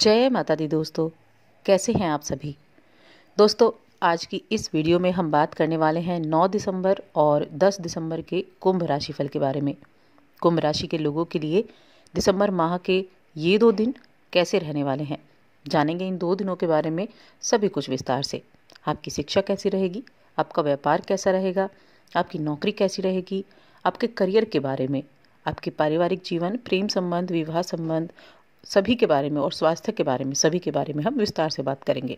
जय माता दी दोस्तों कैसे हैं आप सभी दोस्तों आज की इस वीडियो में हम बात करने वाले हैं 9 दिसंबर और 10 दिसंबर के कुंभ राशि फल के बारे में कुंभ राशि के लोगों के लिए दिसंबर माह के ये दो दिन कैसे रहने वाले हैं जानेंगे इन दो दिनों के बारे में सभी कुछ विस्तार से आपकी शिक्षा कैसी रहेगी आपका व्यापार कैसा रहेगा आपकी नौकरी कैसी रहेगी आपके करियर के बारे में आपके पारिवारिक जीवन प्रेम संबंध विवाह संबंध सभी के बारे में और स्वास्थ्य के बारे में सभी के बारे में हम विस्तार से बात करेंगे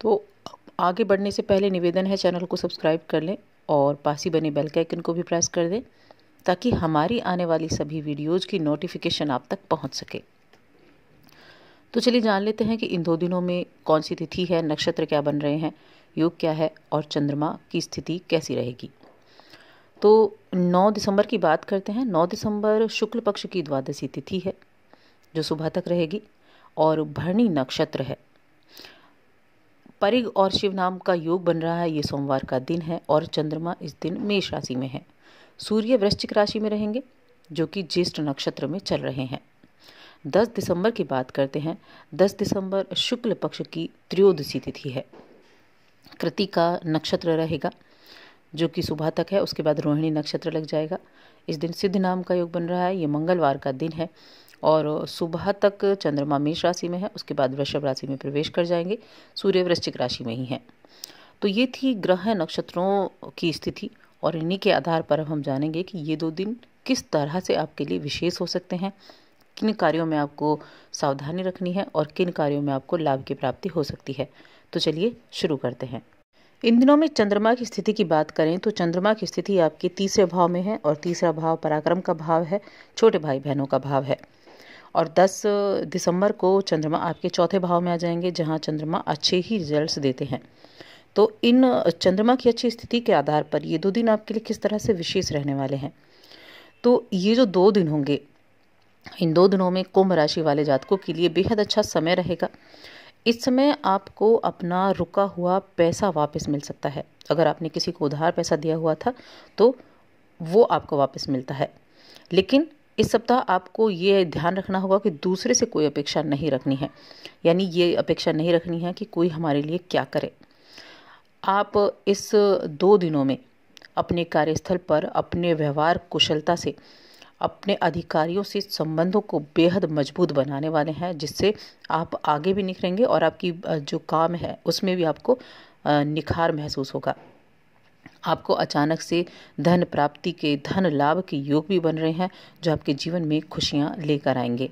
तो आगे बढ़ने से पहले निवेदन है चैनल को सब्सक्राइब कर लें और पास ही बने बेल के आइकन को भी प्रेस कर दें ताकि हमारी आने वाली सभी वीडियोज़ की नोटिफिकेशन आप तक पहुँच सके तो चलिए जान लेते हैं कि इन दो दिनों में कौन सी तिथि है नक्षत्र क्या बन रहे हैं योग क्या है और चंद्रमा की स्थिति कैसी रहेगी तो 9 दिसंबर की बात करते हैं 9 दिसंबर शुक्ल पक्ष की द्वादशी तिथि है जो सुबह तक रहेगी और भरणी नक्षत्र है परिग और शिव नाम का योग बन रहा है ये सोमवार का दिन है और चंद्रमा इस दिन मेष राशि में है सूर्य वृश्चिक राशि में रहेंगे जो कि ज्येष्ठ नक्षत्र में चल रहे हैं 10 दिसंबर की बात करते हैं 10 दिसंबर शुक्ल पक्ष की त्रयोदशी तिथि है कृति का नक्षत्र रहेगा जो कि सुबह तक है उसके बाद रोहिणी नक्षत्र लग जाएगा इस दिन सिद्ध नाम का योग बन रहा है ये मंगलवार का दिन है और सुबह तक चंद्रमा मेष राशि में है उसके बाद वृषभ राशि में प्रवेश कर जाएंगे सूर्य वृश्चिक राशि में ही है तो ये थी ग्रह नक्षत्रों की स्थिति और इन्हीं के आधार पर हम जानेंगे कि ये दो दिन किस तरह से आपके लिए विशेष हो सकते हैं किन कार्यों में आपको सावधानी रखनी है और किन कार्यों में आपको लाभ की प्राप्ति हो सकती है तो चलिए शुरू करते हैं इन दिनों में चंद्रमा की स्थिति की बात करें तो चंद्रमा की स्थिति आपके तीसरे भाव में है और तीसरा भाव पराक्रम का भाव है छोटे भाई बहनों का भाव है और 10 दिसंबर को चंद्रमा आपके चौथे भाव में आ जाएंगे जहाँ चंद्रमा अच्छे ही रिजल्ट्स देते हैं तो इन चंद्रमा की अच्छी स्थिति के आधार पर ये दो दिन आपके लिए किस तरह से विशेष रहने वाले हैं तो ये जो दो दिन होंगे इन दो दिनों में कुंभ राशि वाले जातकों के लिए बेहद अच्छा समय रहेगा इस समय आपको अपना रुका हुआ पैसा वापस मिल सकता है अगर आपने किसी को उधार पैसा दिया हुआ था तो वो आपको वापस मिलता है लेकिन इस सप्ताह आपको ये ध्यान रखना होगा कि दूसरे से कोई अपेक्षा नहीं रखनी है यानी ये अपेक्षा नहीं रखनी है कि कोई हमारे लिए क्या करे आप इस दो दिनों में अपने कार्यस्थल पर अपने व्यवहार कुशलता से अपने अधिकारियों से संबंधों को बेहद मजबूत बनाने वाले हैं जिससे आप आगे भी निखरेंगे और आपकी जो काम है उसमें भी आपको निखार महसूस होगा आपको अचानक से धन प्राप्ति के धन लाभ के योग भी बन रहे हैं जो आपके जीवन में खुशियाँ लेकर आएंगे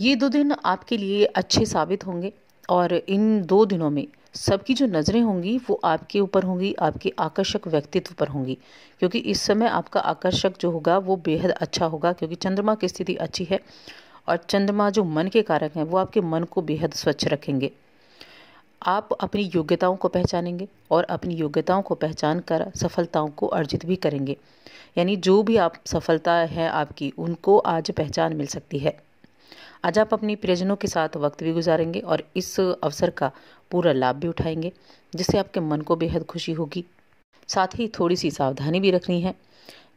ये दो दिन आपके लिए अच्छे साबित होंगे और इन दो दिनों में सबकी जो नज़रें होंगी वो आपके ऊपर होंगी आपके आकर्षक व्यक्तित्व पर होंगी क्योंकि इस समय आपका आकर्षक जो होगा वो बेहद अच्छा होगा क्योंकि चंद्रमा की स्थिति अच्छी है और चंद्रमा जो मन के कारक हैं वो आपके मन को बेहद स्वच्छ रखेंगे आप अपनी योग्यताओं को पहचानेंगे और अपनी योग्यताओं को पहचान कर सफलताओं को अर्जित भी करेंगे यानी जो भी आप सफलता है आपकी उनको आज पहचान मिल सकती है आज आप अपनी प्रियजनों के साथ वक्त भी गुजारेंगे और इस अवसर का पूरा लाभ भी उठाएंगे जिससे आपके मन को बेहद खुशी होगी साथ ही थोड़ी सी सावधानी भी रखनी है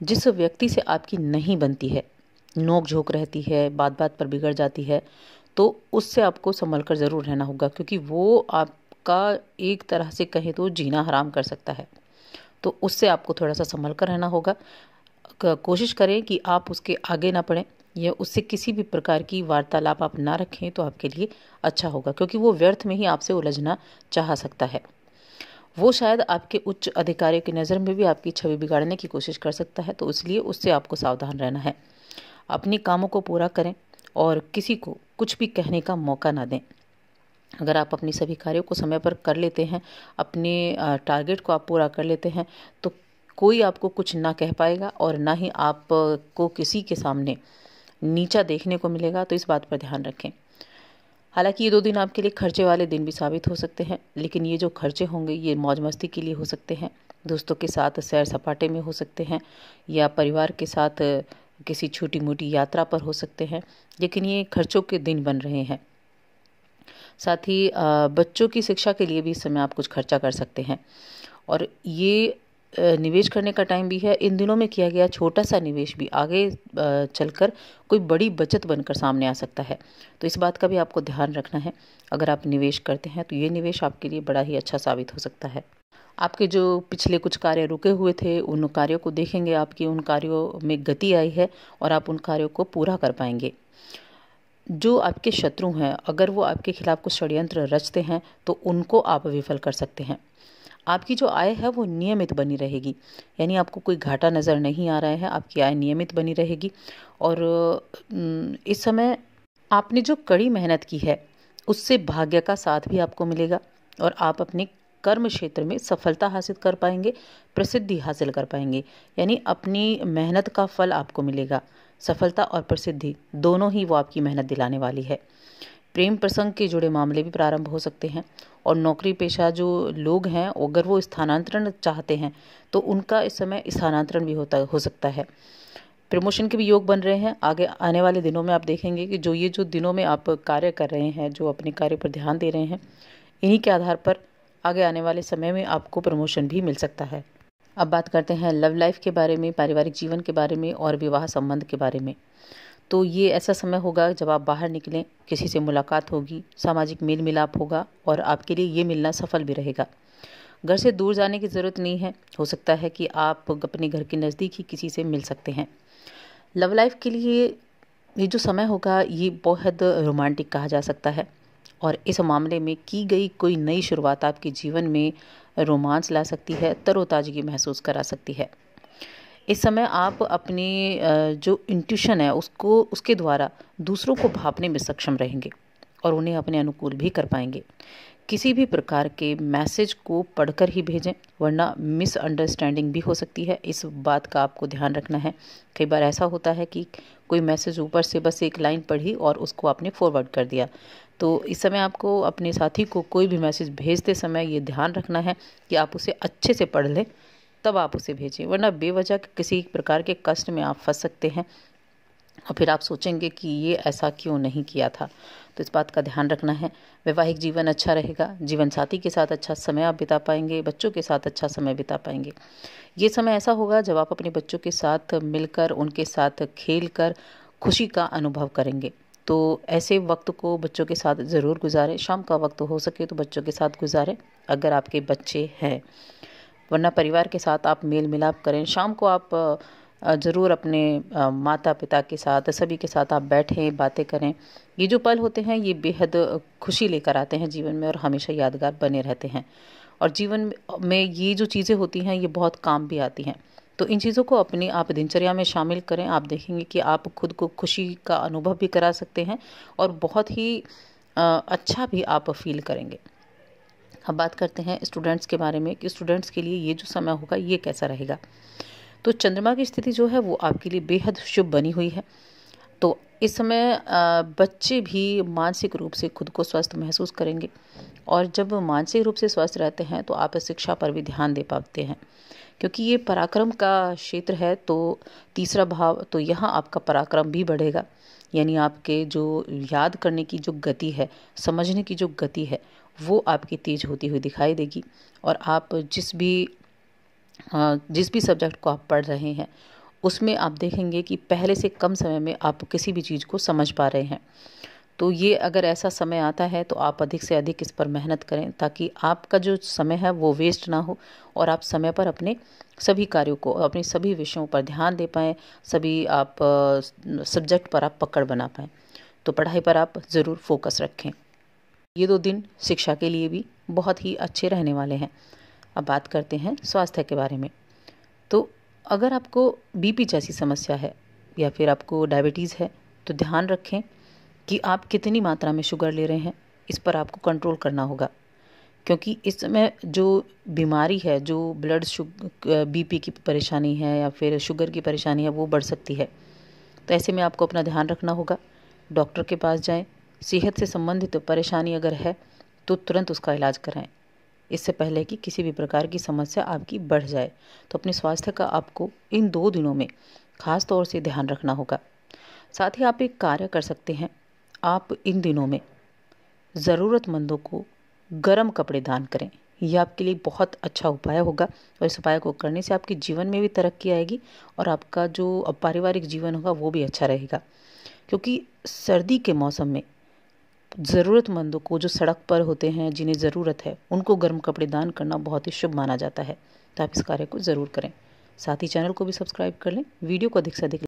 जिस व्यक्ति से आपकी नहीं बनती है नोक झोंक रहती है बात बात पर बिगड़ जाती है तो उससे आपको संभल कर ज़रूर रहना होगा क्योंकि वो आप आपका एक तरह से कहें तो जीना हराम कर सकता है तो उससे आपको थोड़ा सा संभल कर रहना होगा कोशिश करें कि आप उसके आगे ना पढ़ें या उससे किसी भी प्रकार की वार्तालाप आप ना रखें तो आपके लिए अच्छा होगा क्योंकि वो व्यर्थ में ही आपसे उलझना चाह सकता है वो शायद आपके उच्च अधिकारियों की नज़र में भी आपकी छवि बिगाड़ने की कोशिश कर सकता है तो इसलिए उससे आपको सावधान रहना है अपने कामों को पूरा करें और किसी को कुछ भी कहने का मौका ना दें अगर आप अपनी सभी कार्यों को समय पर कर लेते हैं अपने टारगेट को आप पूरा कर लेते हैं तो कोई आपको कुछ ना कह पाएगा और ना ही आपको किसी के सामने नीचा देखने को मिलेगा तो इस बात पर ध्यान रखें हालांकि ये दो दिन आपके लिए खर्चे वाले दिन भी साबित हो सकते हैं लेकिन ये जो खर्चे होंगे ये मौज मस्ती के लिए हो सकते हैं दोस्तों के साथ सैर सपाटे में हो सकते हैं या परिवार के साथ किसी छोटी मोटी यात्रा पर हो सकते हैं लेकिन ये खर्चों के दिन बन रहे हैं साथ ही बच्चों की शिक्षा के लिए भी इस समय आप कुछ खर्चा कर सकते हैं और ये निवेश करने का टाइम भी है इन दिनों में किया गया छोटा सा निवेश भी आगे चलकर कोई बड़ी बचत बनकर सामने आ सकता है तो इस बात का भी आपको ध्यान रखना है अगर आप निवेश करते हैं तो ये निवेश आपके लिए बड़ा ही अच्छा साबित हो सकता है आपके जो पिछले कुछ कार्य रुके हुए थे उन कार्यों को देखेंगे आपकी उन कार्यों में गति आई है और आप उन कार्यों को पूरा कर पाएंगे जो आपके शत्रु हैं अगर वो आपके खिलाफ कुछ षड्यंत्र रचते हैं तो उनको आप विफल कर सकते हैं आपकी जो आय है वो नियमित बनी रहेगी यानी आपको कोई घाटा नज़र नहीं आ रहा है आपकी आय नियमित बनी रहेगी और इस समय आपने जो कड़ी मेहनत की है उससे भाग्य का साथ भी आपको मिलेगा और आप अपने कर्म क्षेत्र में सफलता हासिल कर पाएंगे प्रसिद्धि हासिल कर पाएंगे यानी अपनी मेहनत का फल आपको मिलेगा सफलता और प्रसिद्धि दोनों ही वो आपकी मेहनत दिलाने वाली है प्रेम प्रसंग के जुड़े मामले भी प्रारंभ हो सकते हैं और नौकरी पेशा जो लोग हैं अगर वो स्थानांतरण चाहते हैं तो उनका इस समय स्थानांतरण भी होता हो सकता है प्रमोशन के भी योग बन रहे हैं आगे आने वाले दिनों में आप देखेंगे कि जो ये जो दिनों में आप कार्य कर रहे हैं जो अपने कार्य पर ध्यान दे रहे हैं इन्हीं के आधार पर आगे आने वाले समय में आपको प्रमोशन भी मिल सकता है अब बात करते हैं लव लाइफ के बारे में पारिवारिक जीवन के बारे में और विवाह संबंध के बारे में तो ये ऐसा समय होगा जब आप बाहर निकलें किसी से मुलाकात होगी सामाजिक मेल मिलाप होगा और आपके लिए ये मिलना सफल भी रहेगा घर से दूर जाने की ज़रूरत नहीं है हो सकता है कि आप अपने घर के नज़दीक ही किसी से मिल सकते हैं लव लाइफ के लिए ये जो समय होगा ये बहुत रोमांटिक कहा जा सकता है और इस मामले में की गई कोई नई शुरुआत आपके जीवन में रोमांस ला सकती है तरोताजगी महसूस करा सकती है इस समय आप अपनी जो इंट्यूशन है उसको उसके द्वारा दूसरों को भापने में सक्षम रहेंगे और उन्हें अपने अनुकूल भी कर पाएंगे किसी भी प्रकार के मैसेज को पढ़कर ही भेजें वरना मिसअंडरस्टैंडिंग भी हो सकती है इस बात का आपको ध्यान रखना है कई बार ऐसा होता है कि कोई मैसेज ऊपर से बस एक लाइन पढ़ी और उसको आपने फॉरवर्ड कर दिया तो इस समय आपको अपने साथी को कोई भी मैसेज भेजते समय ये ध्यान रखना है कि आप उसे अच्छे से पढ़ लें तब आप उसे भेजें वरना बेवजह किसी प्रकार के कष्ट में आप फंस सकते हैं और फिर आप सोचेंगे कि ये ऐसा क्यों नहीं किया था तो इस बात का ध्यान रखना है वैवाहिक जीवन अच्छा रहेगा जीवन साथी के साथ अच्छा समय आप बिता पाएंगे बच्चों के साथ अच्छा समय बिता पाएंगे ये समय ऐसा होगा जब आप अपने बच्चों के साथ मिलकर उनके साथ खेल कर खुशी का अनुभव करेंगे तो ऐसे वक्त को बच्चों के साथ ज़रूर गुजारें शाम का वक्त हो सके तो बच्चों के साथ गुजारें अगर आपके बच्चे हैं वरना परिवार के साथ आप मेल मिलाप करें शाम को आप ज़रूर अपने माता पिता के साथ सभी के साथ आप बैठें बातें करें ये जो पल होते हैं ये बेहद खुशी लेकर आते हैं जीवन में और हमेशा यादगार बने रहते हैं और जीवन में ये जो चीज़ें होती हैं ये बहुत काम भी आती हैं तो इन चीज़ों को अपनी आप दिनचर्या में शामिल करें आप देखेंगे कि आप खुद को खुशी का अनुभव भी करा सकते हैं और बहुत ही अच्छा भी आप फील करेंगे हम बात करते हैं स्टूडेंट्स के बारे में कि स्टूडेंट्स के लिए ये जो समय होगा ये कैसा रहेगा तो चंद्रमा की स्थिति जो है वो आपके लिए बेहद शुभ बनी हुई है तो इस समय बच्चे भी मानसिक रूप से खुद को स्वस्थ महसूस करेंगे और जब मानसिक रूप से स्वस्थ रहते हैं तो आप शिक्षा पर भी ध्यान दे पाते हैं क्योंकि ये पराक्रम का क्षेत्र है तो तीसरा भाव तो यहाँ आपका पराक्रम भी बढ़ेगा यानी आपके जो याद करने की जो गति है समझने की जो गति है वो आपकी तेज होती हुई दिखाई देगी और आप जिस भी जिस भी सब्जेक्ट को आप पढ़ रहे हैं उसमें आप देखेंगे कि पहले से कम समय में आप किसी भी चीज़ को समझ पा रहे हैं तो ये अगर ऐसा समय आता है तो आप अधिक से अधिक इस पर मेहनत करें ताकि आपका जो समय है वो वेस्ट ना हो और आप समय पर अपने सभी कार्यों को अपने सभी विषयों पर ध्यान दे पाएँ सभी आप सब्जेक्ट पर आप पकड़ बना पाएँ तो पढ़ाई पर आप ज़रूर फोकस रखें ये दो दिन शिक्षा के लिए भी बहुत ही अच्छे रहने वाले हैं अब बात करते हैं स्वास्थ्य के बारे में तो अगर आपको बीपी जैसी समस्या है या फिर आपको डायबिटीज़ है तो ध्यान रखें कि आप कितनी मात्रा में शुगर ले रहे हैं इस पर आपको कंट्रोल करना होगा क्योंकि इस समय जो बीमारी है जो ब्लड बीपी की परेशानी है या फिर शुगर की परेशानी है वो बढ़ सकती है तो ऐसे में आपको अपना ध्यान रखना होगा डॉक्टर के पास जाएं सेहत से संबंधित तो परेशानी अगर है तो तुरंत उसका इलाज कराएं इससे पहले कि किसी भी प्रकार की समस्या आपकी बढ़ जाए तो अपने स्वास्थ्य का आपको इन दो दिनों में खास तौर से ध्यान रखना होगा साथ ही आप एक कार्य कर सकते हैं आप इन दिनों में ज़रूरतमंदों को गर्म कपड़े दान करें यह आपके लिए बहुत अच्छा उपाय होगा और इस उपाय को करने से आपके जीवन में भी तरक्की आएगी और आपका जो पारिवारिक जीवन होगा वो भी अच्छा रहेगा क्योंकि सर्दी के मौसम में ज़रूरतमंदों को जो सड़क पर होते हैं जिन्हें ज़रूरत है उनको गर्म कपड़े दान करना बहुत ही शुभ माना जाता है तो आप इस कार्य को ज़रूर करें साथ ही चैनल को भी सब्सक्राइब कर लें वीडियो को अधिक से अधिक